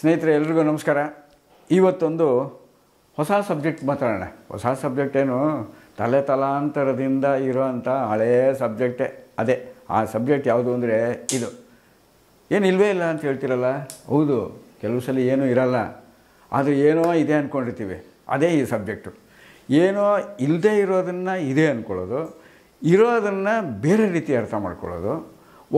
ಸ್ನೇಹಿತರೆ ಎಲ್ರಿಗೂ ನಮಸ್ಕಾರ ಇವತ್ತೊಂದು ಹೊಸ ಸಬ್ಜೆಕ್ಟ್ ಮಾತಾಡೋಣ ಹೊಸ ಸಬ್ಜೆಕ್ಟ್ ಏನು ತಲೆ ತಲಾಂತರದಿಂದ ಇರೋವಂಥ ಹಳೇ ಸಬ್ಜೆಕ್ಟೇ ಅದೇ ಆ ಸಬ್ಜೆಕ್ಟ್ ಯಾವುದು ಅಂದರೆ ಇದು ಏನು ಇಲ್ವೇ ಇಲ್ಲ ಅಂತ ಹೇಳ್ತಿರಲ್ಲ ಹೌದು ಕೆಲವು ಸಲ ಏನೂ ಇರಲ್ಲ ಆದರೆ ಏನೋ ಇದೆ ಅಂದ್ಕೊಂಡಿರ್ತೀವಿ ಅದೇ ಈ ಸಬ್ಜೆಕ್ಟು ಏನೋ ಇಲ್ಲದೆ ಇರೋದನ್ನು ಇದೆ ಅಂದ್ಕೊಳ್ಳೋದು ಇರೋದನ್ನು ಬೇರೆ ರೀತಿ ಅರ್ಥ ಮಾಡ್ಕೊಳ್ಳೋದು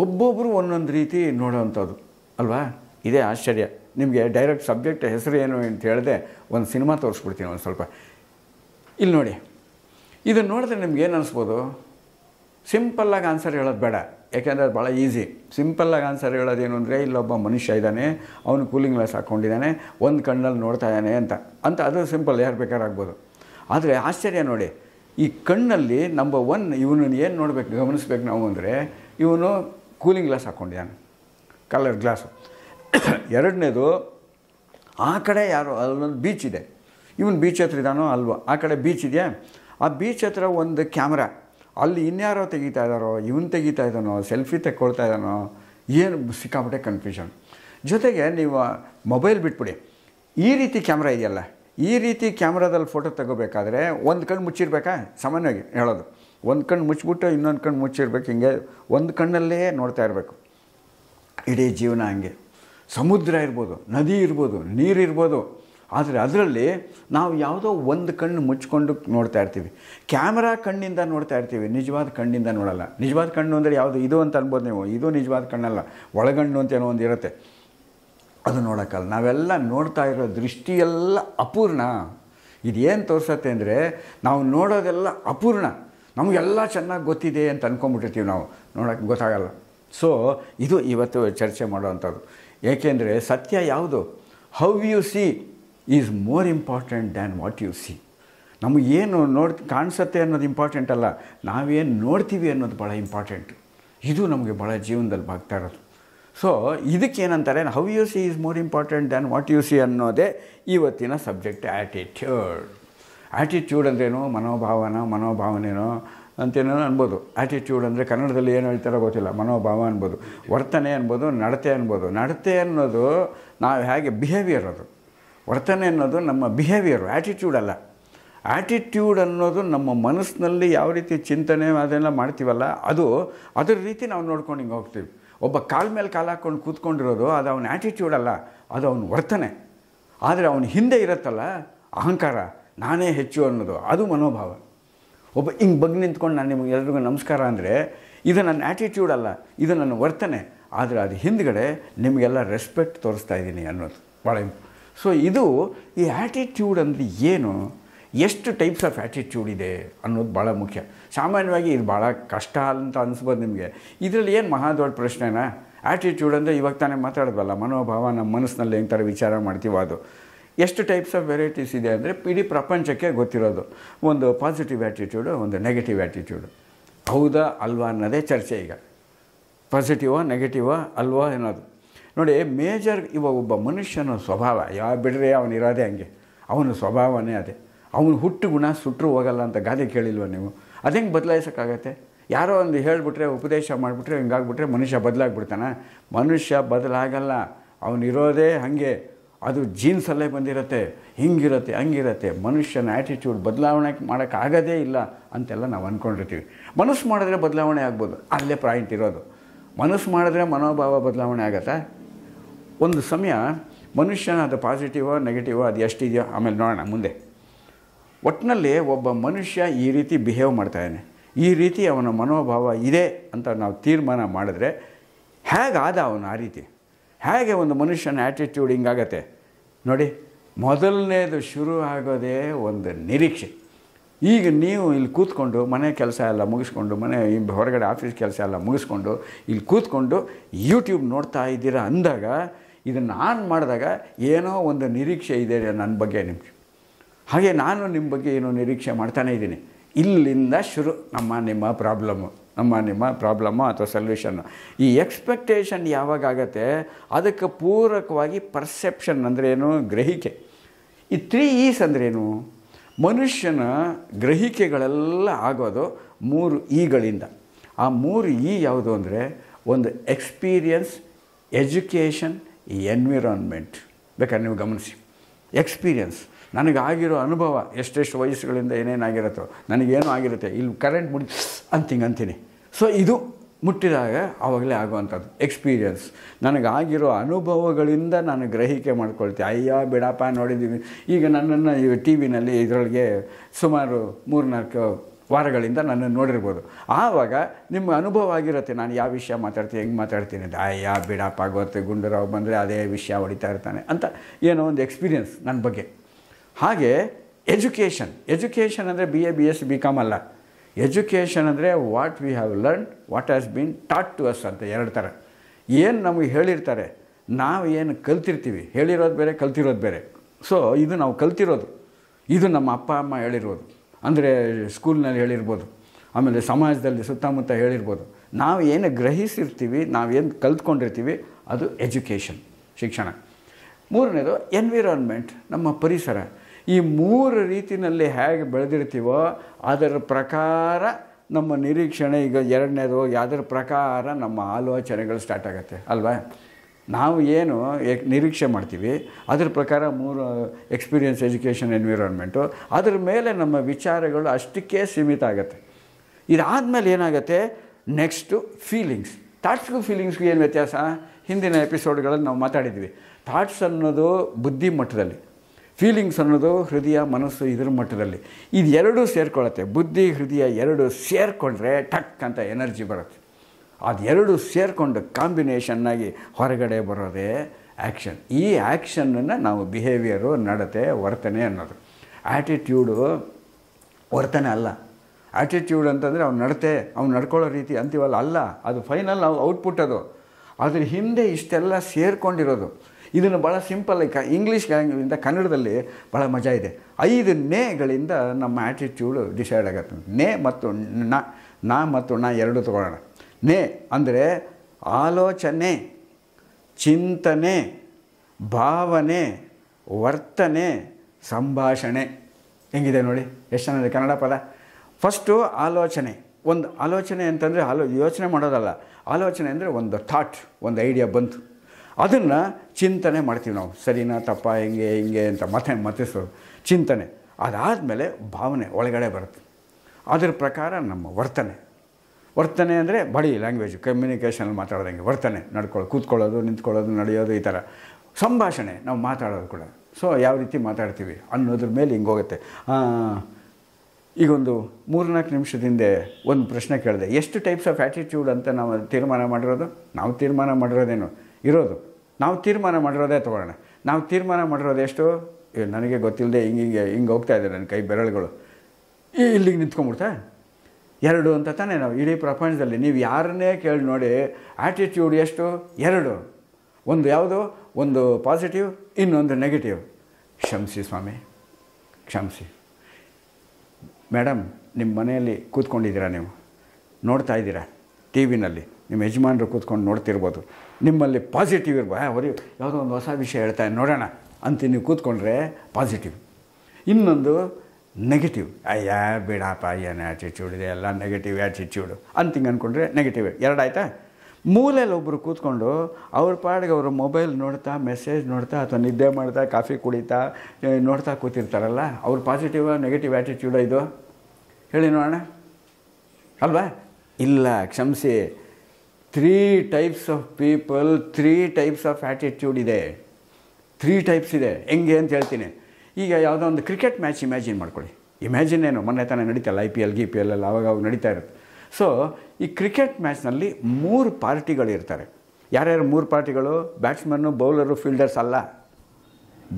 ಒಬ್ಬೊಬ್ಬರು ಒಂದೊಂದು ರೀತಿ ನೋಡೋವಂಥದ್ದು ಅಲ್ವಾ ಇದೇ ಆಶ್ಚರ್ಯ ನಿಮಗೆ ಡೈರೆಕ್ಟ್ ಸಬ್ಜೆಕ್ಟ್ ಹೆಸರು ಏನು ಅಂತ ಹೇಳಿದೆ ಒಂದು ಸಿನಿಮಾ ತೋರಿಸ್ಬಿಡ್ತೀನಿ ಒಂದು ಸ್ವಲ್ಪ ಇಲ್ಲಿ ನೋಡಿ ಇದನ್ನು ನೋಡಿದ್ರೆ ನಿಮ್ಗೆ ಏನು ಅನಿಸ್ಬೋದು ಸಿಂಪಲ್ಲಾಗಿ ಆನ್ಸರ್ ಹೇಳೋದು ಬೇಡ ಯಾಕೆಂದರೆ ಅದು ಭಾಳ ಈಸಿ ಸಿಂಪಲ್ಲಾಗಿ ಆನ್ಸರ್ ಹೇಳೋದು ಏನು ಅಂದರೆ ಇಲ್ಲೊಬ್ಬ ಮನುಷ್ಯ ಇದ್ದಾನೆ ಅವನು ಕೂಲಿಂಗ್ ಗ್ಲಾಸ್ ಹಾಕ್ಕೊಂಡಿದ್ದಾನೆ ಒಂದು ಕಣ್ಣಲ್ಲಿ ನೋಡ್ತಾ ಇದ್ದಾನೆ ಅಂತ ಅಂತ ಅದು ಸಿಂಪಲ್ ಯಾರು ಬೇಕಾರಾಗ್ಬೋದು ಆದರೆ ಆಶ್ಚರ್ಯ ನೋಡಿ ಈ ಕಣ್ಣಲ್ಲಿ ನಂಬರ್ ಒನ್ ಇವನು ಏನು ನೋಡಬೇಕು ಗಮನಿಸ್ಬೇಕು ನಾವು ಅಂದರೆ ಇವನು ಕೂಲಿಂಗ್ ಗ್ಲಾಸ್ ಹಾಕ್ಕೊಂಡಿದ್ದಾನೆ ಕಲರ್ ಗ್ಲಾಸು ಎರಡನೇದು ಆ ಕಡೆ ಯಾರೋ ಅಲ್ಲೊಂದು ಬೀಚ್ ಇದೆ ಇವನು ಬೀಚ್ ಹತ್ರ ಇದ್ದಾನೋ ಅಲ್ವೋ ಆ ಕಡೆ ಬೀಚ್ ಇದೆಯಾ ಆ ಬೀಚ್ ಹತ್ರ ಒಂದು ಕ್ಯಾಮ್ರಾ ಅಲ್ಲಿ ಇನ್ಯಾರೋ ತೆಗಿತಾ ಇದ್ದಾರೋ ಇವನು ತೆಗಿತಾ ಇದ್ದಾನೋ ಸೆಲ್ಫಿ ತೆಕ್ಕೊಳ್ತಾ ಇದ್ದಾನೋ ಏನು ಸಿಕ್ಕಾಪಟ್ಟೆ ಕನ್ಫ್ಯೂಷನ್ ಜೊತೆಗೆ ನೀವು ಮೊಬೈಲ್ ಬಿಟ್ಬಿಡಿ ಈ ರೀತಿ ಕ್ಯಾಮ್ರಾ ಇದೆಯಲ್ಲ ಈ ರೀತಿ ಕ್ಯಾಮ್ರಾದಲ್ಲಿ ಫೋಟೋ ತಗೋಬೇಕಾದ್ರೆ ಒಂದು ಕಣ್ಣು ಮುಚ್ಚಿರ್ಬೇಕಾ ಸಾಮಾನ್ಯವಾಗಿ ಹೇಳೋದು ಒಂದು ಕಣ್ಣು ಮುಚ್ಚಿಬಿಟ್ಟು ಇನ್ನೊಂದು ಕಣ್ಣು ಮುಚ್ಚಿರ್ಬೇಕು ಹಿಂಗೆ ಒಂದು ಕಣ್ಣಲ್ಲೇ ನೋಡ್ತಾ ಇರಬೇಕು ಇಡೀ ಜೀವನ ಹಂಗೆ ಸಮುದ್ರ ಇರ್ಬೋದು ನದಿ ಇರ್ಬೋದು ನೀರಿರ್ಬೋದು ಆದರೆ ಅದರಲ್ಲಿ ನಾವು ಯಾವುದೋ ಒಂದು ಕಣ್ಣು ಮುಚ್ಕೊಂಡು ನೋಡ್ತಾ ಇರ್ತೀವಿ ಕ್ಯಾಮ್ರಾ ಕಣ್ಣಿಂದ ನೋಡ್ತಾ ಇರ್ತೀವಿ ನಿಜವಾದ ಕಣ್ಣಿಂದ ನೋಡಲ್ಲ ನಿಜವಾದ ಕಣ್ಣು ಅಂದರೆ ಯಾವುದು ಇದು ಅಂತ ಅನ್ಬೋದು ನೀವು ಇದು ನಿಜವಾದ ಕಣ್ಣಲ್ಲ ಒಳಗಣ್ಣು ಅಂತೇನೋ ಒಂದು ಇರುತ್ತೆ ಅದು ನೋಡೋಕ್ಕಲ್ಲ ನಾವೆಲ್ಲ ನೋಡ್ತಾ ಇರೋ ದೃಷ್ಟಿಯೆಲ್ಲ ಅಪೂರ್ಣ ಇದೇನು ತೋರಿಸತ್ತೆ ಅಂದರೆ ನಾವು ನೋಡೋದೆಲ್ಲ ಅಪೂರ್ಣ ನಮಗೆಲ್ಲ ಚೆನ್ನಾಗಿ ಗೊತ್ತಿದೆ ಅಂತ ಅಂದ್ಕೊಂಬಿಟ್ಟಿರ್ತೀವಿ ನಾವು ನೋಡೋಕ್ಕೆ ಗೊತ್ತಾಗಲ್ಲ ಸೊ ಇದು ಇವತ್ತು ಚರ್ಚೆ ಮಾಡೋವಂಥದ್ದು ಏಕೆಂದರೆ ಸತ್ಯ ಯಾವುದು how you see is more important than what you see ನಮಗೇನು ನೋಡ್ ಕಾಣಿಸುತ್ತೆ ಅನ್ನೋದು ಇಂಪಾರ್ಟೆಂಟ್ ಅಲ್ಲ ನಾವೇನು ನೋಡ್ತೀವಿ ಅನ್ನೋದು ಭಾಳ ಇಂಪಾರ್ಟೆಂಟ್ ಇದು ನಮಗೆ ಭಾಳ ಜೀವನದಲ್ಲಿ ಬಾಗ್ತಾ ಇರೋದು ಸೊ ಇದಕ್ಕೇನಂತಾರೆ how you see is more important than what you see ಅನ್ನೋದೇ ಇವತ್ತಿನ ಸಬ್ಜೆಕ್ಟ್ ಆ್ಯಟಿಟ್ಯೂಡ್ ಆ್ಯಟಿಟ್ಯೂಡ್ ಅಂದ್ರೇನು ಮನೋಭಾವನ ಮನೋಭಾವನೇನೋ ಅಂತೇನೋ ಅನ್ಬೋದು ಆ್ಯಟಿಟ್ಯೂಡ್ ಅಂದರೆ ಕನ್ನಡದಲ್ಲಿ ಏನು ಹೇಳ್ತಾರೋ ಗೊತ್ತಿಲ್ಲ ಮನೋಭಾವ ಅನ್ಬೋದು ವರ್ತನೆ ಅನ್ಬೋದು ನಡತೆ ಅನ್ಬೋದು ನಡತೆ ಅನ್ನೋದು ನಾವು ಹೇಗೆ ಬಿಹೇವಿಯರ್ ಅದು ವರ್ತನೆ ಅನ್ನೋದು ನಮ್ಮ ಬಿಹೇವಿಯರು ಆ್ಯಟಿಟ್ಯೂಡ್ ಅಲ್ಲ ಆ್ಯಟಿಟ್ಯೂಡ್ ಅನ್ನೋದು ನಮ್ಮ ಮನಸ್ಸಿನಲ್ಲಿ ಯಾವ ರೀತಿ ಚಿಂತನೆ ಅದೆಲ್ಲ ಮಾಡ್ತೀವಲ್ಲ ಅದು ಅದರ ರೀತಿ ನಾವು ನೋಡ್ಕೊಂಡು ಹಿಂಗೆ ಹೋಗ್ತೀವಿ ಒಬ್ಬ ಕಾಲ ಮೇಲೆ ಕಾಲು ಹಾಕ್ಕೊಂಡು ಕೂತ್ಕೊಂಡಿರೋದು ಅದು ಅವನ ಆ್ಯಟಿಟ್ಯೂಡ್ ಅಲ್ಲ ಅದು ಅವನ ವರ್ತನೆ ಆದರೆ ಅವನ ಹಿಂದೆ ಇರುತ್ತಲ್ಲ ಅಹಂಕಾರ ನಾನೇ ಹೆಚ್ಚು ಅನ್ನೋದು ಅದು ಮನೋಭಾವ ಒಬ್ಬ ಹಿಂಗೆ ಬಗ್ಗೆ ನಿಂತ್ಕೊಂಡು ನಾನು ನಿಮಗೆ ಎಲ್ರಿಗೂ ನಮಸ್ಕಾರ ಅಂದರೆ ಇದು ನನ್ನ ಆ್ಯಟಿಟ್ಯೂಡ್ ಅಲ್ಲ ಇದು ನನ್ನ ವರ್ತನೆ ಆದರೆ ಅದು ಹಿಂದ್ಗಡೆ ನಿಮಗೆಲ್ಲ ರೆಸ್ಪೆಕ್ಟ್ ತೋರಿಸ್ತಾ ಇದ್ದೀನಿ ಅನ್ನೋದು ಭಾಳ ಸೊ ಇದು ಈ ಆ್ಯಟಿಟ್ಯೂಡ್ ಅಂದರೆ ಏನು ಎಷ್ಟು ಟೈಪ್ಸ್ ಆಫ್ ಆ್ಯಟಿಟ್ಯೂಡ್ ಇದೆ ಅನ್ನೋದು ಭಾಳ ಮುಖ್ಯ ಸಾಮಾನ್ಯವಾಗಿ ಇದು ಭಾಳ ಕಷ್ಟ ಅಂತ ಅನಿಸ್ಬೋದು ನಿಮಗೆ ಇದರಲ್ಲಿ ಏನು ಮಹಾ ದೊಡ್ಡ ಪ್ರಶ್ನೆನಾ ಆ್ಯಟಿಟ್ಯೂಡ್ ಅಂದರೆ ಇವಾಗ ತಾನೇ ಮಾತಾಡೋದಲ್ಲ ಮನೋಭಾವ ನಮ್ಮ ಮನಸ್ಸಿನಲ್ಲಿ ಹೆಂಗೆ ಥರ ವಿಚಾರ ಮಾಡ್ತೀವೋ ಅದು ಎಷ್ಟು ಟೈಪ್ಸ್ ಆಫ್ ವೆರೈಟೀಸ್ ಇದೆ ಅಂದರೆ ಇಡೀ ಪ್ರಪಂಚಕ್ಕೆ ಗೊತ್ತಿರೋದು ಒಂದು ಪಾಸಿಟಿವ್ ಆ್ಯಟಿಟ್ಯೂಡು ಒಂದು ನೆಗೆಟಿವ್ ಆ್ಯಟಿಟ್ಯೂಡು ಹೌದಾ ಅಲ್ವಾ ಅನ್ನೋದೇ ಚರ್ಚೆ ಈಗ ಪಾಸಿಟಿವಾ ನೆಗೆಟಿವಾ ಅಲ್ವಾ ಅನ್ನೋದು ನೋಡಿ ಮೇಜರ್ ಇವಾಗ ಒಬ್ಬ ಮನುಷ್ಯನ ಸ್ವಭಾವ ಯಾವ ಬಿಡ್ರೆ ಅವನಿರೋದೆ ಹಂಗೆ ಅವನ ಸ್ವಭಾವನೇ ಅದೇ ಅವನು ಹುಟ್ಟು ಗುಣ ಸುಟ್ಟರು ಹೋಗಲ್ಲ ಅಂತ ಗಾದೆ ಕೇಳಿಲ್ವ ನೀವು ಅದು ಹೆಂಗೆ ಬದಲಾಯಿಸೋಕ್ಕಾಗತ್ತೆ ಯಾರೋ ಒಂದು ಹೇಳಿಬಿಟ್ರೆ ಉಪದೇಶ ಮಾಡಿಬಿಟ್ರೆ ಹಿಂಗಾಗ್ಬಿಟ್ರೆ ಮನುಷ್ಯ ಬದಲಾಗ್ಬಿಡ್ತಾನೆ ಮನುಷ್ಯ ಬದಲಾಗಲ್ಲ ಅವನಿರೋದೇ ಹಾಗೆ ಅದು ಜೀನ್ಸಲ್ಲೇ ಬಂದಿರುತ್ತೆ ಹಿಂಗಿರುತ್ತೆ ಹಂಗಿರುತ್ತೆ ಮನುಷ್ಯನ ಆ್ಯಟಿಟ್ಯೂಡ್ ಬದಲಾವಣೆ ಮಾಡೋಕ್ಕಾಗೋದೇ ಇಲ್ಲ ಅಂತೆಲ್ಲ ನಾವು ಅಂದ್ಕೊಂಡಿರ್ತೀವಿ ಮನಸ್ಸು ಮಾಡಿದ್ರೆ ಬದಲಾವಣೆ ಆಗ್ಬೋದು ಅಲ್ಲೇ ಪ್ರಾಯಿಂಟ್ ಇರೋದು ಮನಸ್ಸು ಮಾಡಿದ್ರೆ ಮನೋಭಾವ ಬದಲಾವಣೆ ಆಗತ್ತೆ ಒಂದು ಸಮಯ ಮನುಷ್ಯನ ಅದು ಪಾಸಿಟಿವೋ ನೆಗೆಟಿವೋ ಅದು ಎಷ್ಟಿದೆಯೋ ಆಮೇಲೆ ನೋಡೋಣ ಮುಂದೆ ಒಟ್ಟಿನಲ್ಲಿ ಒಬ್ಬ ಮನುಷ್ಯ ಈ ರೀತಿ ಬಿಹೇವ್ ಮಾಡ್ತಾಯಿದ್ದಾನೆ ಈ ರೀತಿ ಅವನ ಮನೋಭಾವ ಇದೆ ಅಂತ ನಾವು ತೀರ್ಮಾನ ಮಾಡಿದ್ರೆ ಹೇಗಾದ ಅವನು ಆ ರೀತಿ ಹೇಗೆ ಒಂದು ಮನುಷ್ಯನ ಆ್ಯಟಿಟ್ಯೂಡ್ ಹಿಂಗಾಗತ್ತೆ ನೋಡಿ ಮೊದಲನೇದು ಶುರು ಆಗೋದೇ ಒಂದು ನಿರೀಕ್ಷೆ ಈಗ ನೀವು ಇಲ್ಲಿ ಕೂತ್ಕೊಂಡು ಮನೆ ಕೆಲಸ ಎಲ್ಲ ಮುಗಿಸ್ಕೊಂಡು ಮನೆ ಹೊರಗಡೆ ಆಫೀಸ್ ಕೆಲಸ ಎಲ್ಲ ಮುಗಿಸ್ಕೊಂಡು ಇಲ್ಲಿ ಕೂತ್ಕೊಂಡು ಯೂಟ್ಯೂಬ್ ನೋಡ್ತಾ ಇದ್ದೀರಾ ಅಂದಾಗ ಇದನ್ನು ಆನ್ ಮಾಡಿದಾಗ ಏನೋ ಒಂದು ನಿರೀಕ್ಷೆ ಇದೆ ನನ್ನ ಬಗ್ಗೆ ನಿಮಗೆ ಹಾಗೆ ನಾನು ನಿಮ್ಮ ಬಗ್ಗೆ ಏನೋ ನಿರೀಕ್ಷೆ ಮಾಡ್ತಾನೇ ಇದ್ದೀನಿ ಇಲ್ಲಿಂದ ಶುರು ನಮ್ಮ ನಿಮ್ಮ ಪ್ರಾಬ್ಲಮ್ಮು ನಮ್ಮ ನಿಮ್ಮ ಪ್ರಾಬ್ಲಮ್ಮು ಅಥವಾ ಸೊಲ್ಯೂಷನ್ನು ಈ ಎಕ್ಸ್ಪೆಕ್ಟೇಷನ್ ಯಾವಾಗ ಅದಕ್ಕೆ ಪೂರಕವಾಗಿ ಪರ್ಸೆಪ್ಷನ್ ಏನು ಗ್ರಹಿಕೆ ಈ ತ್ರೀ ಈಸ್ ಅಂದ್ರೇನು ಮನುಷ್ಯನ ಗ್ರಹಿಕೆಗಳೆಲ್ಲ ಆಗೋದು ಮೂರು ಈಗಳಿಂದ ಆ ಮೂರು ಇ ಯಾವುದು ಅಂದರೆ ಒಂದು ಎಕ್ಸ್ಪೀರಿಯನ್ಸ್ ಎಜುಕೇಷನ್ ಎನ್ವಿರಾನ್ಮೆಂಟ್ ಬೇಕಾದ್ರೆ ನೀವು ಗಮನಿಸಿ ಎಕ್ಸ್ಪೀರಿಯನ್ಸ್ ನನಗಾಗಿರೋ ಅನುಭವ ಎಷ್ಟೆಷ್ಟು ವಯಸ್ಸುಗಳಿಂದ ಏನೇನಾಗಿರುತ್ತೋ ನನಗೇನು ಆಗಿರುತ್ತೆ ಇಲ್ಲಿ ಕರೆಂಟ್ ಮುಡಿ ಅಂತ ಅಂತೀನಿ ಸೊ ಇದು ಮುಟ್ಟಿದಾಗ ಆವಾಗಲೇ ಆಗುವಂಥದ್ದು ಎಕ್ಸ್ಪೀರಿಯನ್ಸ್ ನನಗಾಗಿರೋ ಅನುಭವಗಳಿಂದ ನಾನು ಗ್ರಹಿಕೆ ಮಾಡ್ಕೊಳ್ತೀನಿ ಅಯ್ಯ ಬಿಡಪ್ಪ ನೋಡಿದ್ದೀನಿ ಈಗ ನನ್ನನ್ನು ಈ ಟಿ ವಿನಲ್ಲಿ ಇದರೊಳಗೆ ಸುಮಾರು ಮೂರ್ನಾಲ್ಕು ವಾರಗಳಿಂದ ನನ್ನನ್ನು ನೋಡಿರ್ಬೋದು ಆವಾಗ ನಿಮ್ಮ ಅನುಭವ ಆಗಿರುತ್ತೆ ನಾನು ಯಾವ ವಿಷಯ ಮಾತಾಡ್ತೀನಿ ಹೆಂಗೆ ಮಾತಾಡ್ತೀನಿ ಅಂತ ಅಯ್ಯ ಬಿಡಪ್ಪ ಗೊತ್ತೆ ಗುಂಡೂರಾವ್ ಬಂದರೆ ಅದೇ ವಿಷಯ ಹೊಡಿತಾ ಇರ್ತಾನೆ ಅಂತ ಏನೋ ಒಂದು ಎಕ್ಸ್ಪೀರಿಯನ್ಸ್ ನನ್ನ ಬಗ್ಗೆ ಹಾಗೆ ಎಜುಕೇಷನ್ ಎಜುಕೇಷನ್ ಅಂದರೆ B A B S B com ಅಲ್ಲ ಎಜುಕೇಷನ್ ಅಂದರೆ what we have learn what has been taught to us ಅಂತ ಎರಡು ಥರ ಏನು ನಮಗೆ ಹೇಳಿರ್ತಾರೆ ನಾವು ಏನು ಕಲ್ತಿರ್ತೀವಿ ಹೇಳಿರೋದು ಬೇರೆ ಕಲ್ತಿರೋದು ಬೇರೆ ಸೊ ಇದು ನಾವು ಕಲ್ತಿರೋದು ಇದು ನಮ್ಮ ಅಪ್ಪ ಅಮ್ಮ ಹೇಳಿರ್ಬೋದು ಅಂದರೆ ಸ್ಕೂಲ್ನಲ್ಲಿ ಹೇಳಿರ್ಬೋದು ಆಮೇಲೆ ಸಮಾಜದಲ್ಲಿ ಸುತ್ತಮುತ್ತ ಹೇಳಿರ್ಬೋದು ನಾವು ಏನು ಗ್ರಹಿಸಿರ್ತೀವಿ ನಾವು ಏನು ಕಲ್ತ್ಕೊಂಡಿರ್ತೀವಿ ಅದು ಎಜುಕೇಷನ್ ಶಿಕ್ಷಣ ಮೂರನೇದು ಎನ್ವಿರಾನ್ಮೆಂಟ್ ನಮ್ಮ ಪರಿಸರ ಈ ಮೂರು ರೀತಿಯಲ್ಲಿ ಹೇಗೆ ಬೆಳೆದಿರ್ತೀವೋ ಅದರ ಪ್ರಕಾರ ನಮ್ಮ ನಿರೀಕ್ಷಣೆ ಈಗ ಎರಡನೇದು ಅದರ ಪ್ರಕಾರ ನಮ್ಮ ಆಲೋಚನೆಗಳು ಸ್ಟಾರ್ಟ್ ಆಗುತ್ತೆ ಅಲ್ವಾ ನಾವು ಏನು ಎಕ್ ನಿರೀಕ್ಷೆ ಮಾಡ್ತೀವಿ ಅದ್ರ ಪ್ರಕಾರ ಮೂರು ಎಕ್ಸ್ಪೀರಿಯನ್ಸ್ ಎಜುಕೇಷನ್ ಎನ್ವಿರಾನ್ಮೆಂಟು ಅದರ ಮೇಲೆ ನಮ್ಮ ವಿಚಾರಗಳು ಅಷ್ಟಕ್ಕೆ ಸೀಮಿತ ಆಗುತ್ತೆ ಇದಾದಮೇಲೆ ಏನಾಗುತ್ತೆ ನೆಕ್ಸ್ಟು ಫೀಲಿಂಗ್ಸ್ ಥಾಟ್ಸ್ಗೂ ಫೀಲಿಂಗ್ಸ್ಗೂ ಏನು ವ್ಯತ್ಯಾಸ ಹಿಂದಿನ ಎಪಿಸೋಡ್ಗಳಲ್ಲಿ ನಾವು ಮಾತಾಡಿದ್ವಿ ಥಾಟ್ಸ್ ಅನ್ನೋದು ಬುದ್ಧಿ ಮಟ್ಟದಲ್ಲಿ ಫೀಲಿಂಗ್ಸ್ ಅನ್ನೋದು ಹೃದಯ ಮನಸ್ಸು ಇದ್ರ ಮಟ್ಟದಲ್ಲಿ ಇದು ಎರಡೂ ಸೇರ್ಕೊಳ್ಳುತ್ತೆ ಬುದ್ಧಿ ಹೃದಯ ಎರಡು ಸೇರಿಕೊಂಡ್ರೆ ಟಕ್ ಅಂತ ಎನರ್ಜಿ ಬರುತ್ತೆ ಅದೆರಡು ಸೇರಿಕೊಂಡು ಕಾಂಬಿನೇಷನ್ನಾಗಿ ಹೊರಗಡೆ ಬರೋದೇ ಆ್ಯಕ್ಷನ್ ಈ ಆ್ಯಕ್ಷನನ್ನು ನಾವು ಬಿಹೇವಿಯರು ನಡತೆ ವರ್ತನೆ ಅನ್ನೋದು ಆ್ಯಟಿಟ್ಯೂಡು ವರ್ತನೆ ಅಲ್ಲ ಆ್ಯಟಿಟ್ಯೂಡ್ ಅಂತಂದರೆ ಅವ್ನು ನಡತೆ ಅವ್ನು ನಡ್ಕೊಳ್ಳೋ ರೀತಿ ಅಂತೀವಲ್ಲ ಅಲ್ಲ ಅದು ಫೈನಲ್ ಔಟ್ಪುಟ್ ಅದು ಅದ್ರ ಹಿಂದೆ ಇಷ್ಟೆಲ್ಲ ಸೇರಿಕೊಂಡಿರೋದು ಇದನ್ನು ಭಾಳ ಸಿಂಪಲ್ ಇಂಗ್ಲೀಷ್ ಇಂದ ಕನ್ನಡದಲ್ಲಿ ಭಾಳ ಮಜಾ ಇದೆ ಐದು ನೇಗಳಿಂದ ನಮ್ಮ ಆ್ಯಟಿಟ್ಯೂಡು ಡಿಸೈಡ್ ಆಗತ್ತೆ ನೇ ಮತ್ತು ನಾ ನಾ ಮತ್ತು ನ ಎರಡು ತಗೊಳ್ಳೋಣ ನೇ ಅಂದರೆ ಆಲೋಚನೆ ಚಿಂತನೆ ಭಾವನೆ ವರ್ತನೆ ಸಂಭಾಷಣೆ ಹೆಂಗಿದೆ ನೋಡಿ ಎಷ್ಟು ಚೆನ್ನಾಗಿದೆ ಕನ್ನಡ ಪದ ಫಸ್ಟು ಆಲೋಚನೆ ಒಂದು ಆಲೋಚನೆ ಅಂತಂದರೆ ಆಲೋ ಯೋಚನೆ ಮಾಡೋದಲ್ಲ ಆಲೋಚನೆ ಅಂದರೆ ಒಂದು ಥಾಟ್ ಒಂದು ಐಡಿಯಾ ಬಂತು ಅದನ್ನು ಚಿಂತನೆ ಮಾಡ್ತೀವಿ ನಾವು ಸರಿನಾ ತಪ್ಪ ಹೆಂಗೆ ಹಿಂಗೆ ಅಂತ ಮತ್ತೆ ಮತ್ತೆ ಚಿಂತನೆ ಅದಾದಮೇಲೆ ಭಾವನೆ ಒಳಗಡೆ ಬರುತ್ತೆ ಅದರ ಪ್ರಕಾರ ನಮ್ಮ ವರ್ತನೆ ವರ್ತನೆ ಅಂದರೆ ಬಡಿ ಲ್ಯಾಂಗ್ವೇಜ್ ಕಮ್ಯುನಿಕೇಷನಲ್ಲಿ ಮಾತಾಡೋದಂಗೆ ವರ್ತನೆ ನಡ್ಕೊಳ್ಳೋದು ಕೂತ್ಕೊಳ್ಳೋದು ನಿಂತ್ಕೊಳ್ಳೋದು ನಡೆಯೋದು ಈ ಥರ ಸಂಭಾಷಣೆ ನಾವು ಮಾತಾಡೋದು ಕೂಡ ಸೊ ಯಾವ ರೀತಿ ಮಾತಾಡ್ತೀವಿ ಅನ್ನೋದ್ರ ಮೇಲೆ ಹಿಂಗೆ ಹೋಗುತ್ತೆ ಈಗೊಂದು ಮೂರ್ನಾಲ್ಕು ನಿಮಿಷದಿಂದ ಒಂದು ಪ್ರಶ್ನೆ ಕೇಳಿದೆ ಎಷ್ಟು ಟೈಪ್ಸ್ ಆಫ್ ಆ್ಯಟಿಟ್ಯೂಡ್ ಅಂತ ನಾವು ತೀರ್ಮಾನ ಮಾಡಿರೋದು ನಾವು ತೀರ್ಮಾನ ಮಾಡಿರೋದೇನು ಇರೋದು ನಾವು ತೀರ್ಮಾನ ಮಾಡಿರೋದೇ ತೊಗೊಳ್ಳೋಣ ನಾವು ತೀರ್ಮಾನ ಮಾಡಿರೋದು ಎಷ್ಟು ನನಗೆ ಗೊತ್ತಿಲ್ಲದೆ ಹಿಂಗೆ ಹಿಂಗೆ ಹಿಂಗೆ ಹೋಗ್ತಾ ಇದೆ ನನ್ನ ಕೈ ಬೆರಳುಗಳು ಇಲ್ಲಿಗೆ ನಿಂತ್ಕೊಂಡ್ಬಿಡ್ತಾ ಎರಡು ಅಂತ ತಾನೇ ನಾವು ಇಡೀ ಪ್ರಪಂಚದಲ್ಲಿ ನೀವು ಯಾರನ್ನೇ ಕೇಳಿ ನೋಡಿ ಆ್ಯಟಿಟ್ಯೂಡ್ ಎಷ್ಟು ಎರಡು ಒಂದು ಯಾವುದು ಒಂದು ಪಾಸಿಟಿವ್ ಇನ್ನೊಂದು ನೆಗೆಟಿವ್ ಕ್ಷಮಿಸಿ ಸ್ವಾಮಿ ಕ್ಷಮಿಸಿ ಮೇಡಮ್ ನಿಮ್ಮ ಮನೆಯಲ್ಲಿ ಕೂತ್ಕೊಂಡಿದ್ದೀರಾ ನೀವು ನೋಡ್ತಾ ಇದ್ದೀರಾ ಟಿ ವಿನಲ್ಲಿ ನಿಮ್ಮ ಯಜಮಾನರು ಕೂತ್ಕೊಂಡು ನೋಡ್ತಿರ್ಬೋದು ನಿಮ್ಮಲ್ಲಿ ಪಾಸಿಟಿವ್ ಇರ್ಬಾ ಅವರು ಯಾವುದೋ ಒಂದು ಹೊಸ ವಿಷಯ ಹೇಳ್ತಾ ನೋಡೋಣ ಅಂತ ನೀವು ಕೂತ್ಕೊಂಡ್ರೆ ಪಾಸಿಟಿವ್ ಇನ್ನೊಂದು ನೆಗೆಟಿವ್ ಅಯ್ಯ ಬಿಡಪ್ಪ ಏನು ಆ್ಯಟಿಟ್ಯೂಡ್ ಇದೆ ಎಲ್ಲ ನೆಗೆಟಿವ್ ಆ್ಯಟಿಟ್ಯೂಡು ಅಂತ ಹಿಂಗೆ ಅಂದ್ಕೊಂಡ್ರೆ ನೆಗೆಟಿವ್ ಎರಡಾಯ್ತಾ ಮೂಲೆಯಲ್ಲಿ ಒಬ್ಬರು ಕೂತ್ಕೊಂಡು ಅವ್ರ ಪಾಡಿಗೆ ಅವರು ಮೊಬೈಲ್ ನೋಡ್ತಾ ಮೆಸೇಜ್ ನೋಡ್ತಾ ಅಥವಾ ನಿದ್ದೆ ಮಾಡ್ತಾ ಕಾಫಿ ಕುಡಿತಾ ನೋಡ್ತಾ ಕೂತಿರ್ತಾರಲ್ಲ ಅವ್ರು ಪಾಸಿಟಿವ್ ನೆಗೆಟಿವ್ ಆ್ಯಟಿಟ್ಯೂಡ ಇದು ಹೇಳಿ ನೋಡೋಣ ಅಲ್ವಾ ಇಲ್ಲ ಕ್ಷಮಿಸಿ three types of people three types of attitude ಇದೆ ತ್ರೀ ಟೈಪ್ಸ್ ಇದೆ ಹೆಂಗೆ ಅಂತ ಹೇಳ್ತೀನಿ ಈಗ ಯಾವುದೋ ಒಂದು ಕ್ರಿಕೆಟ್ ಮ್ಯಾಚ್ ಇಮ್ಯಾಜಿನ್ ಮಾಡ್ಕೊಳ್ಳಿ ಇಮ್ಯಾಜಿನ್ ಏನು ಮೊನ್ನೆ ತಾನೇ ನಡೀತಲ್ಲ ಐ ಪಿ ಎಲ್ ಗಿ ಪಿ ಎಲ್ ಎಲ್ಲ ಅವಾಗ ನಡೀತಾ ಇರುತ್ತೆ ಸೊ ಈ ಕ್ರಿಕೆಟ್ ಮ್ಯಾಚ್ನಲ್ಲಿ ಮೂರು ಪಾರ್ಟಿಗಳು ಇರ್ತಾರೆ ಯಾರ್ಯಾರು ಮೂರು ಪಾರ್ಟಿಗಳು ಬ್ಯಾಟ್ಸ್ಮನ್ನು ಬೌಲರು ಫೀಲ್ಡರ್ಸ್ ಅಲ್ಲ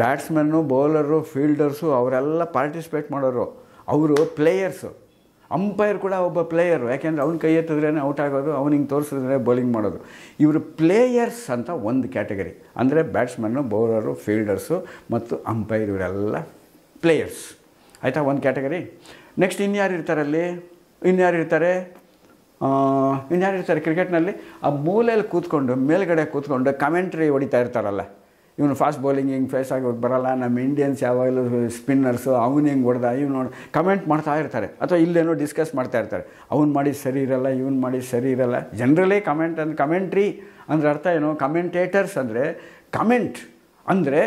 ಬ್ಯಾಟ್ಸ್ಮನ್ನು ಬೌಲರು ಫೀಲ್ಡರ್ಸು ಅವರೆಲ್ಲ ಪಾರ್ಟಿಸಿಪೇಟ್ ಮಾಡೋರು ಅವರು ಪ್ಲೇಯರ್ಸು ಅಂಪೈರ್ ಕೂಡ ಒಬ್ಬ ಪ್ಲೇಯರು ಯಾಕೆಂದರೆ ಅವ್ನ ಕೈ ಎತ್ತಿದ್ರೇ ಔಟ್ ಆಗೋದು ಅವ್ನಿಗೆ ತೋರಿಸಿದ್ರೆ ಬೌಲಿಂಗ್ ಮಾಡೋದು ಇವರು ಪ್ಲೇಯರ್ಸ್ ಅಂತ ಒಂದು ಕ್ಯಾಟಗರಿ ಅಂದರೆ ಬ್ಯಾಟ್ಸ್ಮನ್ನು ಬೌಲರು ಫೀಲ್ಡರ್ಸು ಮತ್ತು ಅಂಪೈರ್ ಇವರೆಲ್ಲ ಪ್ಲೇಯರ್ಸ್ ಆಯಿತಾ ಒಂದು ಕ್ಯಾಟಗರಿ ನೆಕ್ಸ್ಟ್ ಇನ್ಯಾರು ಇರ್ತಾರೆ ಅಲ್ಲಿ ಇನ್ಯಾರು ಇರ್ತಾರೆ ಇನ್ಯಾರು ಇರ್ತಾರೆ ಕ್ರಿಕೆಟ್ನಲ್ಲಿ ಆ ಮೂಲೆಯಲ್ಲಿ ಕೂತ್ಕೊಂಡು ಮೇಲುಗಡೆ ಕೂತ್ಕೊಂಡು ಕಮೆಂಟ್ರಿ ಹೊಡಿತಾ ಇರ್ತಾರಲ್ಲ ಇವನು ಫಾಸ್ಟ್ ಬೌಲಿಂಗ್ ಹಿಂಗೆ ಫೇಸ್ ಆಗೋಕ್ಕೆ ಬರಲ್ಲ ನಮ್ಮ ಇಂಡಿಯನ್ಸ್ ಯಾವಾಗಲೂ ಸ್ಪಿನ್ನರ್ಸು ಅವನು ಹಿಂಗೆ ಹೊಡೆದ ಇವನು ಕಮೆಂಟ್ ಮಾಡ್ತಾ ಇರ್ತಾರೆ ಅಥವಾ ಇಲ್ಲೇನೋ ಡಿಸ್ಕಸ್ ಮಾಡ್ತಾ ಇರ್ತಾರೆ ಅವ್ನು ಮಾಡಿ ಸರಿ ಇರಲ್ಲ ಇವ್ನು ಮಾಡಿ ಸರಿ ಇರಲ್ಲ ಜನ್ರಲಿ ಕಮೆಂಟ್ ಅಂದ್ರೆ ಕಮೆಂಟ್ರಿ ಅಂದ್ರೆ ಅರ್ಥ ಏನು ಕಮೆಂಟೇಟರ್ಸ್ ಅಂದರೆ ಕಮೆಂಟ್ ಅಂದರೆ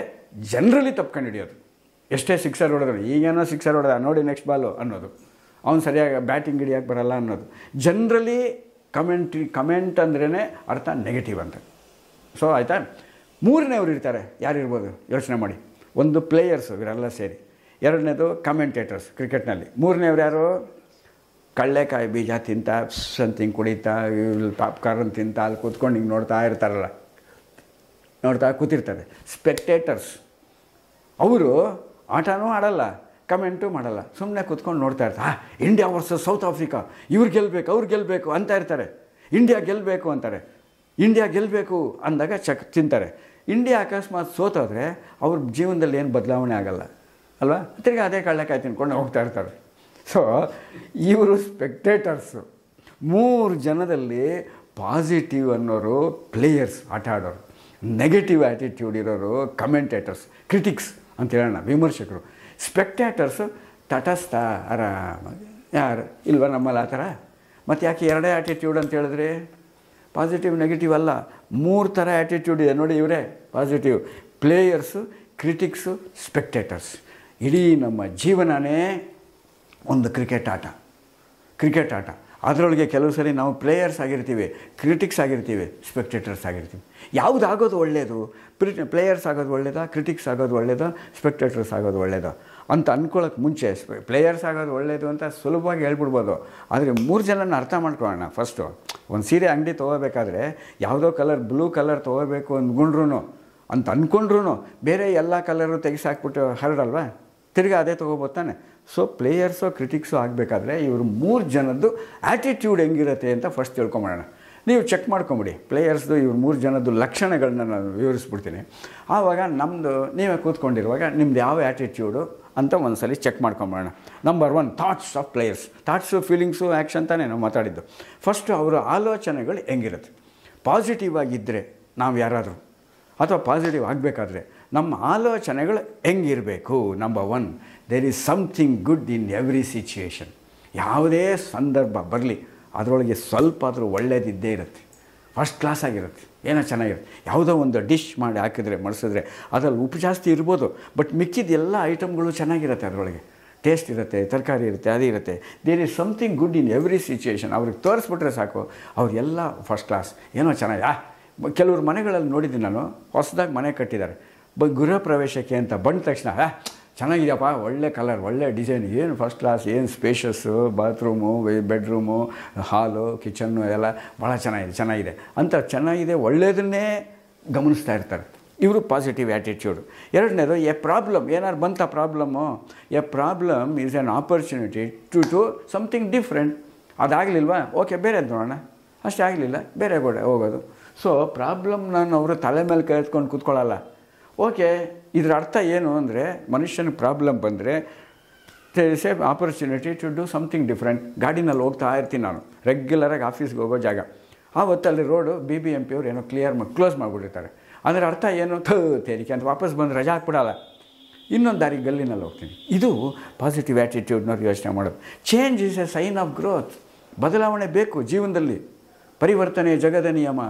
ಜನರಲಿ ತಪ್ಕೊಂಡು ಹಿಡಿಯೋದು ಎಷ್ಟೇ ಸಿಕ್ಸರ್ ಹೊಡೆದ್ರು ಈಗೇನೋ ಸಿಕ್ಸರ್ ಹೊಡೆದ ನೋಡಿ ನೆಕ್ಸ್ಟ್ ಬಾಲು ಅನ್ನೋದು ಅವ್ನು ಸರಿಯಾಗಿ ಬ್ಯಾಟಿಂಗ್ ಹಿಡಿಯೋಕೆ ಬರಲ್ಲ ಅನ್ನೋದು ಜನರಲಿ ಕಮೆಂಟ್ರಿ ಕಮೆಂಟ್ ಅಂದ್ರೇ ಅರ್ಥ ನೆಗೆಟಿವ್ ಅಂತ ಸೊ ಆಯಿತಾ ಮೂರನೇವ್ರು ಇರ್ತಾರೆ ಯಾರಿರ್ಬೋದು ಯೋಚನೆ ಮಾಡಿ ಒಂದು ಪ್ಲೇಯರ್ಸು ಇವರೆಲ್ಲ ಸೇರಿ ಎರಡನೇದು ಕಮೆಂಟೇಟರ್ಸ್ ಕ್ರಿಕೆಟ್ನಲ್ಲಿ ಮೂರನೇವ್ರು ಯಾರು ಕಳ್ಳೆಕಾಯಿ ಬೀಜ ತಿಂತ ಸಂತಿಂಗ್ ಕುಡಿತಾ ಇಲ್ಲಿ ಪಾಪ್ಕಾರ್ನ್ ತಿಂತ ಅಲ್ಲಿ ಕೂತ್ಕೊಂಡು ಹಿಂಗೆ ನೋಡ್ತಾ ಇರ್ತಾರಲ್ಲ ನೋಡ್ತಾ ಕೂತಿರ್ತಾರೆ ಸ್ಪೆಕ್ಟೇಟರ್ಸ್ ಅವರು ಆಟನೂ ಆಡಲ್ಲ ಕಮೆಂಟು ಮಾಡಲ್ಲ ಸುಮ್ಮನೆ ಕೂತ್ಕೊಂಡು ನೋಡ್ತಾ ಇರ್ತಾರೆ ಇಂಡಿಯಾ ವರ್ಸಸ್ ಸೌತ್ ಆಫ್ರಿಕಾ ಇವ್ರು ಗೆಲ್ಲಬೇಕು ಅವ್ರು ಗೆಲ್ಲಬೇಕು ಅಂತ ಇರ್ತಾರೆ ಇಂಡಿಯಾ ಗೆಲ್ಲಬೇಕು ಅಂತಾರೆ ಇಂಡಿಯಾ ಗೆಲ್ಲಬೇಕು ಅಂದಾಗ ಚಕ್ ತಿಂತಾರೆ ಇಂಡಿಯಾ ಅಕಸ್ಮಾತ್ ಸೋತೋದ್ರೆ ಅವ್ರ ಜೀವನದಲ್ಲಿ ಏನು ಬದಲಾವಣೆ ಆಗಲ್ಲ ಅಲ್ವಾ ತಿರ್ಗಿ ಅದೇ ಕಳ್ಳಕಾಯಿ ತಿನ್ಕೊಂಡು ಹೋಗ್ತಾ ಇರ್ತಾರೆ ಸೊ ಇವರು ಸ್ಪೆಕ್ಟೇಟರ್ಸು ಮೂರು ಜನದಲ್ಲಿ ಪಾಸಿಟಿವ್ ಅನ್ನೋರು ಪ್ಲೇಯರ್ಸ್ ಆಟ ಆಡೋರು ನೆಗೆಟಿವ್ ಆ್ಯಟಿಟ್ಯೂಡ್ ಇರೋರು ಕಮೆಂಟೇಟರ್ಸ್ ಕ್ರಿಟಿಕ್ಸ್ ಅಂತ ಹೇಳೋಣ ವಿಮರ್ಶಕರು ಸ್ಪೆಕ್ಟೇಟರ್ಸು ತಟಸ್ಥ ಆರಾಮಾಗಿ ಯಾರು ಇಲ್ವಾ ನಮ್ಮಲ್ಲಿ ಆ ಥರ ಮತ್ತು ಯಾಕೆ ಎರಡೇ ಆ್ಯಟಿಟ್ಯೂಡ್ ಅಂತ ಹೇಳಿದ್ರೆ ಪಾಸಿಟಿವ್ ನೆಗೆಟಿವ್ ಅಲ್ಲ ಮೂರು ಥರ ಆ್ಯಟಿಟ್ಯೂಡ್ ಇದೆ ನೋಡಿ ಇವರೇ ಪಾಸಿಟಿವ್ ಪ್ಲೇಯರ್ಸು ಕ್ರಿಟಿಕ್ಸು ಸ್ಪೆಕ್ಟೇಟರ್ಸ್ ಇಡೀ ನಮ್ಮ ಜೀವನವೇ ಒಂದು ಕ್ರಿಕೆಟ್ ಆಟ ಕ್ರಿಕೆಟ್ ಆಟ ಅದರೊಳಗೆ ಕೆಲವು ಸರಿ ನಾವು ಪ್ಲೇಯರ್ಸ್ ಆಗಿರ್ತೀವಿ ಕ್ರಿಟಿಕ್ಸ್ ಆಗಿರ್ತೀವಿ ಸ್ಪೆಕ್ಟೇಟರ್ಸ್ ಆಗಿರ್ತೀವಿ ಯಾವುದಾಗೋದು ಒಳ್ಳೆಯದು ಪ್ರಿ ಪ್ಲೇಯರ್ಸ್ ಆಗೋದು ಒಳ್ಳೆಯದಾ ಕ್ರಿಟಿಕ್ಸ್ ಆಗೋದು ಒಳ್ಳೆಯದಾ ಸ್ಪೆಕ್ಟೇಟರ್ಸ್ ಆಗೋದು ಒಳ್ಳೆಯದಾ ಅಂತ ಅಂದ್ಕೊಳ್ಳೋಕ್ಕೆ ಮುಂಚೆ ಪ್ಲೇಯರ್ಸ್ ಆಗೋದು ಒಳ್ಳೆಯದು ಅಂತ ಸುಲಭವಾಗಿ ಹೇಳ್ಬಿಡ್ಬೋದು ಆದರೆ ಮೂರು ಜನನ ಅರ್ಥ ಮಾಡ್ಕೊಳ್ಳೋಣ ಫಸ್ಟು ಒಂದು ಸೀರೆ ಅಂಗಡಿ ತೊಗೋಬೇಕಾದ್ರೆ ಯಾವುದೋ ಕಲರ್ ಬ್ಲೂ ಕಲರ್ ತೊಗೋಬೇಕು ಅಂದ್ಕೊಂಡ್ರು ಅಂತ ಅಂದ್ಕೊಂಡ್ರು ಬೇರೆ ಎಲ್ಲ ಕಲರು ತೆಗೆಸಾಕ್ಬಿಟ್ಟು ಹರಡಲ್ವ ತಿರ್ಗಿ ಅದೇ ತಾನೆ ಸೊ ಪ್ಲೇಯರ್ಸು ಕ್ರಿಟಿಕ್ಸು ಆಗಬೇಕಾದ್ರೆ ಇವರು ಮೂರು ಜನದ್ದು ಆ್ಯಟಿಟ್ಯೂಡ್ ಹೆಂಗಿರುತ್ತೆ ಅಂತ ಫಸ್ಟ್ ತಿಳ್ಕೊಂಬಿಡೋಣ ನೀವು ಚೆಕ್ ಮಾಡ್ಕೊಂಬಿಡಿ ಪ್ಲೇಯರ್ಸ್ದು ಇವ್ರ ಮೂರು ಜನದ್ದು ಲಕ್ಷಣಗಳನ್ನ ನಾನು ವಿವರಿಸ್ಬಿಡ್ತೀನಿ ಆವಾಗ ನಮ್ಮದು ನೀವೇ ಕೂತ್ಕೊಂಡಿರುವಾಗ ನಿಮ್ದು ಯಾವ ಆ್ಯಟಿಟ್ಯೂಡು ಅಂತ ಒಂದು ಸಲ ಚೆಕ್ ಮಾಡ್ಕೊಂಬೋಣ number one thoughts of players thoughts feelings action ತಾನೇ ನಾವು ಮಾತಾಡಿದ್ದು ಫಸ್ಟು ಅವರ ಆಲೋಚನೆಗಳು ಹೆಂಗಿರುತ್ತೆ ಪಾಸಿಟಿವ್ ಆಗಿದ್ದರೆ ನಾವು ಯಾರಾದರೂ ಅಥವಾ ಪಾಸಿಟಿವ್ ಆಗಬೇಕಾದ್ರೆ ನಮ್ಮ ಆಲೋಚನೆಗಳು ಹೆಂಗಿರಬೇಕು number one there is something good in every situation ಯಾವುದೇ ಸಂದರ್ಭ ಬರಲಿ ಅದರೊಳಗೆ ಸ್ವಲ್ಪ ಆದರೂ ಒಳ್ಳೆಯದಿದ್ದೇ ಇರುತ್ತೆ ಫಸ್ಟ್ ಕ್ಲಾಸ್ ಆಗಿರುತ್ತೆ ಏನೋ ಚೆನ್ನಾಗಿರುತ್ತೆ ಯಾವುದೋ ಒಂದು ಡಿಶ್ ಮಾಡಿ ಹಾಕಿದರೆ ಮಡಿಸಿದ್ರೆ ಅದರಲ್ಲಿ ಉಪ್ಪು ಜಾಸ್ತಿ ಇರ್ಬೋದು ಬಟ್ ಮಿಕ್ಕಿದ ಎಲ್ಲ ಐಟಮ್ಗಳು ಚೆನ್ನಾಗಿರುತ್ತೆ ಅದರೊಳಗೆ ಟೇಸ್ಟ್ ಇರುತ್ತೆ ತರಕಾರಿ ಇರುತ್ತೆ ಅದೇ ಇರುತ್ತೆ there is something good in every situation ಅವ್ರಿಗೆ ತೋರಿಸ್ಬಿಟ್ರೆ ಸಾಕು ಅವರೆಲ್ಲ ಫಸ್ಟ್ ಕ್ಲಾಸ್ ಏನೋ ಚೆನ್ನಾಗಿ ಆ ಮನೆಗಳಲ್ಲಿ ನೋಡಿದ್ದೀನಿ ನಾನು ಹೊಸದಾಗಿ ಮನೆ ಕಟ್ಟಿದ್ದಾರೆ ಬ ಗೃಹ ಪ್ರವೇಶಕ್ಕೆ ಅಂತ ಬಂದ ತಕ್ಷಣ ಚೆನ್ನಾಗಿದೆಯಪ್ಪ ಒಳ್ಳೆ ಕಲರ್ ಒಳ್ಳೆ ಡಿಸೈನ್ ಏನು ಫಸ್ಟ್ ಕ್ಲಾಸ್ ಏನು spaces bathroom bedroom hall kitchen ಎಲ್ಲ ಭಾಳ ಚೆನ್ನಾಗಿದೆ ಚೆನ್ನಾಗಿದೆ ಅಂತ ಚೆನ್ನಾಗಿದೆ ಒಳ್ಳೆಯದನ್ನೇ ಗಮನಿಸ್ತಾ ಇರ್ತಾರೆ ಇವರು ಪಾಸಿಟಿವ್ ಆ್ಯಟಿಟ್ಯೂಡು ಎರಡನೇದು ಎ ಪ್ರಾಬ್ಲಮ್ ಏನಾದ್ರು ಬಂತ problem a problem is an opportunity to to something different ಅದಾಗಲಿಲ್ವಾ ಓಕೆ ಬೇರೆ ನೋಡೋಣ ಅಷ್ಟೇ ಆಗಲಿಲ್ಲ ಬೇರೆ ಕೂಡ ಹೋಗೋದು ಸೊ ಪ್ರಾಬ್ಲಮ್ ನಾನು ಅವರು ತಲೆ ಮೇಲೆ ಕೇಳ್ಕೊಂಡು ಕೂತ್ಕೊಳ್ಳಲ್ಲ ಓಕೆ ಇದರ ಅರ್ಥ ಏನು ಅಂದರೆ ಮನುಷ್ಯನಿಗೆ ಪ್ರಾಬ್ಲಮ್ ಬಂದರೆ safe opportunity to do something different ಗಾಡಿನಲ್ಲಿ ಹೋಗ್ತಾ ಇರ್ತೀನಿ ನಾನು ರೆಗ್ಯುಲರಾಗಿ ಆಫೀಸ್ಗೆ ಹೋಗೋ ಜಾಗ ಆ ಹೊತ್ತಲ್ಲಿ road B B M P ಅವ್ರು ಏನೋ ಕ್ಲಿಯರ್ ಮಾಡಿ ಕ್ಲೋಸ್ ಮಾಡಿಬಿಟ್ಟಿರ್ತಾರೆ ಅದರ ಅರ್ಥ ಏನು ಅಂತ ತೇರಿಕೆ ಅಂತ ವಾಪಸ್ ಬಂದು ರಜಾ ಹಾಕ್ಬಿಡಲ್ಲ ಇನ್ನೊಂದು ದಾರಿ ಗಲ್ಲಿನಲ್ಲಿ ಹೋಗ್ತೀನಿ ಇದು ಪಾಸಿಟಿವ್ ಆ್ಯಟಿಟ್ಯೂಡ್ನವ್ರು ಯೋಚನೆ ಮಾಡೋದು change is a sign of growth ಬದಲಾವಣೆ ಬೇಕು ಜೀವನದಲ್ಲಿ ಪರಿವರ್ತನೆ ಜಗದ ನಿಯಮ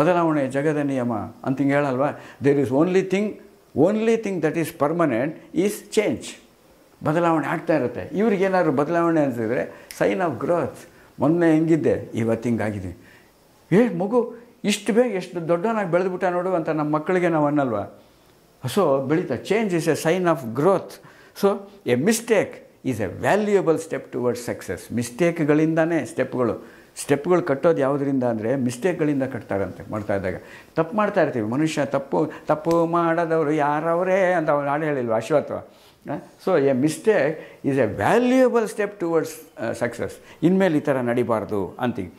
ಬದಲಾವಣೆ ಜಗದ ನಿಯಮ ಅಂತ ಹಿಂಗೆ ಹೇಳಲ್ವ there is only thing only thing that is permanent is change ಬದಲಾವಣೆ ಆಗ್ತಾ ಇರುತ್ತೆ ಏನಾದರೂ ಬದಲಾವಣೆ ಅನಿಸಿದ್ರೆ ಸೈನ್ ಆಫ್ ಗ್ರೋತ್ ಮೊನ್ನೆ ಹೆಂಗಿದ್ದೆ ಇವತ್ತು ಹಿಂಗಾಗಿದೆ ಏ ಮಗು ಇಷ್ಟು ಬೇಗ ಎಷ್ಟು ದೊಡ್ಡವನಾಗಿ ಬೆಳೆದ್ಬಿಟ್ಟ ನೋಡು ಅಂತ ನಮ್ಮ ಮಕ್ಕಳಿಗೆ ನಾವು ಅನ್ನಲ್ವ ಸೊ ಬೆಳೀತಾ change is a sign of growth so a mistake is a valuable step towards success ಮಿಸ್ಟೇಕ್ಗಳಿಂದನೇ ಸ್ಟೆಪ್ಗಳು ಸ್ಟೆಪ್ಗಳು ಕಟ್ಟೋದು ಯಾವುದರಿಂದ ಅಂದರೆ ಮಿಸ್ಟೇಕ್ಗಳಿಂದ ಕಟ್ತಾರಂತೆ ಮಾಡ್ತಾ ಇದ್ದಾಗ ತಪ್ಪು ಮಾಡ್ತಾ ಇರ್ತೀವಿ ಮನುಷ್ಯ ತಪ್ಪು ತಪ್ಪು ಮಾಡದವರು ಯಾರವರೇ ಅಂತ ಅವ್ರು ನಾಳೆ ಹೇಳಿಲ್ವ ಅಶ್ವತ್ವ so a mistake is a valuable step towards success ಇನ್ಮೇಲೆ ಈ ಥರ ನಡಿಬಾರ್ದು ಅಂತೀವಿ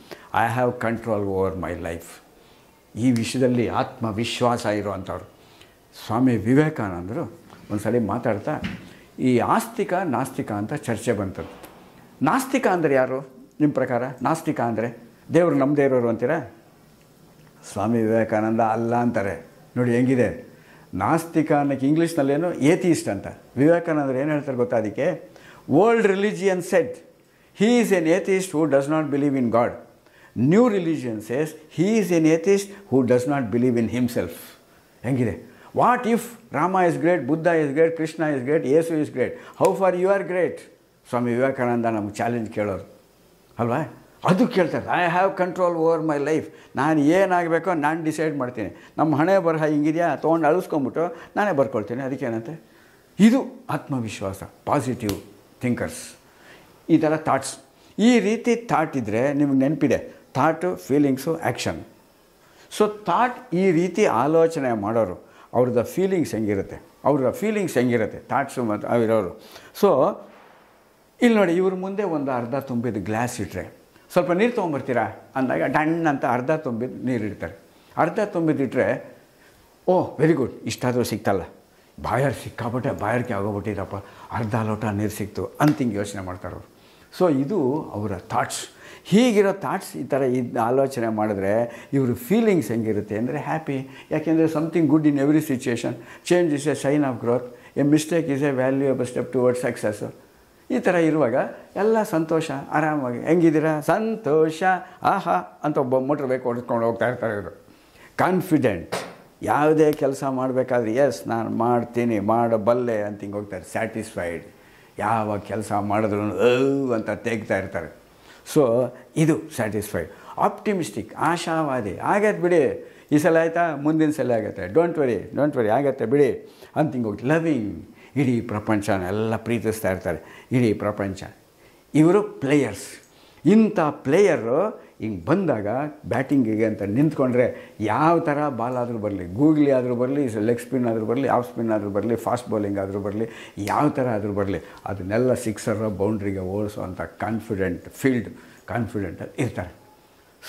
I have control over my life ಈ ವಿಷಯದಲ್ಲಿ ಆತ್ಮವಿಶ್ವಾಸ ಇರುವಂಥವ್ರು ಸ್ವಾಮಿ ವಿವೇಕಾನಂದರು ಒಂದು ಸಲ ಮಾತಾಡ್ತಾ ಈ ಆಸ್ತಿಕ ನಾಸ್ತಿಕ ಅಂತ ಚರ್ಚೆ ಬಂತು ನಾಸ್ತಿಕ ಅಂದರೆ ಯಾರು ನಿಮ್ಮ ಪ್ರಕಾರ ನಾಸ್ತಿಕ ಅಂದರೆ ದೇವರು ನಮ್ಮದೇ ಇರೋರು ಅಂತೀರಾ ಸ್ವಾಮಿ ವಿವೇಕಾನಂದ ಅಲ್ಲ ಅಂತಾರೆ ನೋಡಿ ಹೆಂಗಿದೆ ನಾಸ್ತಿಕ ಅನ್ನೋಕ್ಕೆ ಇಂಗ್ಲೀಷ್ನಲ್ಲೇನು ಏಥಿಸ್ಟ್ ಅಂತ ವಿವೇಕಾನಂದರು ಏನು ಹೇಳ್ತಾರೆ ಗೊತ್ತಾ ಅದಕ್ಕೆ old religion said he is an atheist who does not believe in God new religion says he is an atheist who does not believe in himself ಹೆಂಗಿದೆ what if Rama is great Buddha is great Krishna is great Yesu is great how far you are great Swami Vivekananda ನಮ್ಗೆ challenge ಕೇಳೋರು ಅಲ್ವಾ ಅದು ಕೇಳ್ತಾರೆ I have control over my life ನಾನು ಏನಾಗಬೇಕೋ ನಾನು decide ಮಾಡ್ತೀನಿ ನಮ್ಮ ಹಣೆ ಬರಹ ಹಿಂಗಿದೆಯಾ ತೊಗೊಂಡು ಅಳಿಸ್ಕೊಂಬಿಟ್ಟು ನಾನೇ ಬರ್ಕೊಳ್ತೀನಿ ಅದಕ್ಕೇನಂತೆ ಇದು ಆತ್ಮವಿಶ್ವಾಸ ಪಾಸಿಟಿವ್ ಥಿಂಕರ್ಸ್ ಈ ಥರ ಥಾಟ್ಸ್ ಈ ರೀತಿ ಥಾಟ್ ಇದ್ದರೆ ನಿಮಗೆ ನೆನಪಿದೆ thought feelings action so thought ಈ ರೀತಿ ಆಲೋಚನೆ ಮಾಡೋರು ಅವ್ರದ್ದು ಫೀಲಿಂಗ್ಸ್ ಹೆಂಗಿರುತ್ತೆ ಅವ್ರ ಫೀಲಿಂಗ್ಸ್ ಹೆಂಗಿರುತ್ತೆ ಥಾಟ್ಸು ಮತ್ತು ಅವಿರೋರು ಸೊ ಇಲ್ಲಿ ನೋಡಿ ಇವ್ರ ಮುಂದೆ ಒಂದು ಅರ್ಧ ತುಂಬಿದ ಗ್ಲಾಸ್ ಇಟ್ಟರೆ ಸ್ವಲ್ಪ ನೀರು ತೊಗೊಂಬರ್ತೀರಾ ಅಂದಾಗ ಡಣ್ಣ ಅಂತ ಅರ್ಧ ತುಂಬಿದ ನೀರು ಇಡ್ತಾರೆ ಅರ್ಧ ತುಂಬಿದಿಟ್ಟರೆ ಓ ವೆರಿ ಗುಡ್ ಇಷ್ಟಾದರೂ ಸಿಗ್ತಲ್ಲ ಬಾಯರ್ ಸಿಕ್ಕಾಬಿಟ್ಟೆ ಬಾಯರ್ಗೆ ಆಗೋಗ್ಬಿಟ್ಟಿದಪ್ಪ ಅರ್ಧ ಲೋಟ ನೀರು ಸಿಕ್ತು ಅಂತ ಹಿಂಗೆ ಯೋಚನೆ ಮಾಡ್ತಾರೆ ಅವರು ಸೊ ಇದು ಅವರ ಥಾಟ್ಸ್ ಹೀಗಿರೋ ಥಾಟ್ಸ್ ಈ ಥರ ಇದ್ದ ಆಲೋಚನೆ ಮಾಡಿದ್ರೆ ಇವ್ರ ಫೀಲಿಂಗ್ಸ್ ಹೆಂಗಿರುತ್ತೆ ಅಂದರೆ ಹ್ಯಾಪಿ ಯಾಕೆಂದರೆ something good in every situation change is a sign of growth a mistake is a valuable step towards success ಈ ಥರ ಇರುವಾಗ ಎಲ್ಲ ಸಂತೋಷ ಆರಾಮಾಗಿ ಹೆಂಗಿದ್ದೀರಾ ಸಂತೋಷ ಆಹಾ ಅಂತ ಒಬ್ಬ ಮೋಟ್ರ್ ಬೇಕು ಓಡಿಸ್ಕೊಂಡು ಹೋಗ್ತಾ ಇರ್ತಾರೆ ಇವರು ಕಾನ್ಫಿಡೆಂಟ್ ಯಾವುದೇ ಕೆಲಸ ಮಾಡಬೇಕಾದ್ರೆ ಎಸ್ ನಾನು ಮಾಡ್ತೀನಿ ಮಾಡಬಲ್ಲೆ ಅಂತ ಹಿಂಗೆ ಹೋಗ್ತಾರೆ ಸ್ಯಾಟಿಸ್ಫೈಡ್ ಯಾವ ಕೆಲಸ ಮಾಡಿದ್ರು ಅಂತ ತೆಗ್ತಾ ಇರ್ತಾರೆ ಸೊ ಇದು ಸ್ಯಾಟಿಸ್ಫೈಡ್ ಆಪ್ಟಿಮಿಸ್ಟಿಕ್ ಆಶಾವಾದಿ ಆಗತ್ತೆ ಬಿಡಿ ಈ ಸಲ ಆಯಿತಾ ಮುಂದಿನ ಸಲ ಆಗುತ್ತೆ ಡೋಂಟ್ ವರಿ ಡೋಂಟ್ ವರಿ ಆಗತ್ತೆ ಬಿಡಿ ಅಂತ ಹಿಂಗೆ ಹೋಗಿ ಲವಿಂಗ್ ಇಡೀ ಪ್ರಪಂಚನೆಲ್ಲ ಪ್ರೀತಿಸ್ತಾ ಇರ್ತಾರೆ ಇಡೀ ಪ್ರಪಂಚ ಇವರು ಪ್ಲೇಯರ್ಸ್ ಇಂಥ ಪ್ಲೇಯರು ಹಿಂಗೆ ಬಂದಾಗ ಬ್ಯಾಟಿಂಗಿಗೆ ಅಂತ ನಿಂತ್ಕೊಂಡ್ರೆ ಯಾವ ಥರ ಬಾಲ್ ಆದರೂ ಬರಲಿ ಗೂಗ್ಲಿ ಆದರೂ ಬರಲಿ ಲೆಗ್ ಸ್ಪಿನ್ ಆದರೂ ಬರಲಿ ಆಫ್ ಸ್ಪಿನ್ ಆದರೂ ಬರಲಿ ಫಾಸ್ಟ್ ಬೌಲಿಂಗ್ ಆದರೂ ಬರಲಿ ಯಾವ ಥರ ಆದರೂ ಬರಲಿ ಅದನ್ನೆಲ್ಲ ಸಿಕ್ಸರ ಬೌಂಡ್ರಿಗೆ ಓಡಿಸುವಂಥ ಕಾನ್ಫಿಡೆಂಟ್ ಫೀಲ್ಡ್ ಕಾನ್ಫಿಡೆಂಟಲ್ಲಿ ಇರ್ತಾರೆ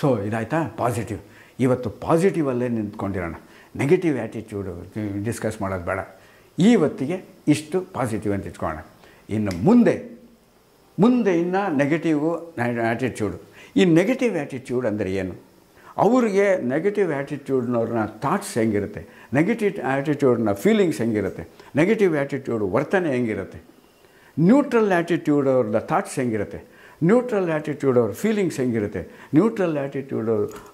ಸೊ ಇದಾಯ್ತಾ ಪಾಸಿಟಿವ್ ಇವತ್ತು ಪಾಸಿಟಿವಲ್ಲೇ ನಿಂತ್ಕೊಂಡಿರೋಣ ನೆಗೆಟಿವ್ ಆ್ಯಟಿಟ್ಯೂಡು ಡಿಸ್ಕಸ್ ಮಾಡೋದು ಬೇಡ ಈ ಹೊತ್ತಿಗೆ ಇಷ್ಟು ಪಾಸಿಟಿವ್ ಅಂತ ಇಟ್ಕೊಳ್ಳೋಣ ಇನ್ನು ಮುಂದೆ ಮುಂದೆ ಇನ್ನು ನೆಗೆಟಿವ್ ಆ್ಯಟಿಟ್ಯೂಡು ಈ ನೆಗೆಟಿವ್ ಆ್ಯಟಿಟ್ಯೂಡ್ ಅಂದರೆ ಏನು ಅವರಿಗೆ ನೆಗೆಟಿವ್ ಆ್ಯಟಿಟ್ಯೂಡ್ನವ್ರನ್ನ ಥಾಟ್ಸ್ ಹೆಂಗಿರುತ್ತೆ ನೆಗೆಟಿವ್ ಆ್ಯಟಿಟ್ಯೂಡ್ನ ಫೀಲಿಂಗ್ಸ್ ಹೆಂಗಿರುತ್ತೆ ನೆಗೆಟಿವ್ ಆ್ಯಟಿಟ್ಯೂಡ್ ವರ್ತನೆ ಹೆಂಗಿರುತ್ತೆ ನ್ಯೂಟ್ರಲ್ ಆ್ಯಟಿಟ್ಯೂಡ್ ಅವ್ರದ್ದ ಥಾಟ್ಸ್ ಹೆಂಗಿರುತ್ತೆ ನ್ಯೂಟ್ರಲ್ ಆ್ಯಟಿಟ್ಯೂಡ್ ಅವ್ರ ಫೀಲಿಂಗ್ಸ್ ಹೆಂಗಿರುತ್ತೆ ನ್ಯೂಟ್ರಲ್ ಆ್ಯಟಿಟ್ಯೂಡ್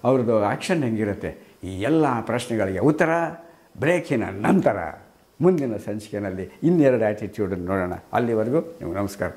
ಅವ್ರದ್ದು ಆ್ಯಕ್ಷನ್ ಹೆಂಗಿರುತ್ತೆ ಈ ಎಲ್ಲ ಪ್ರಶ್ನೆಗಳಿಗೆ ಉತ್ತರ ಬ್ರೇಕಿನ ನಂತರ ಮುಂದಿನ ಸಂಚಿಕೆಯಲ್ಲಿ ಇನ್ನೆರಡು ಆ್ಯಟಿಟ್ಯೂಡನ್ನು ನೋಡೋಣ ಅಲ್ಲಿವರೆಗೂ ನಿಮಗೆ ನಮಸ್ಕಾರ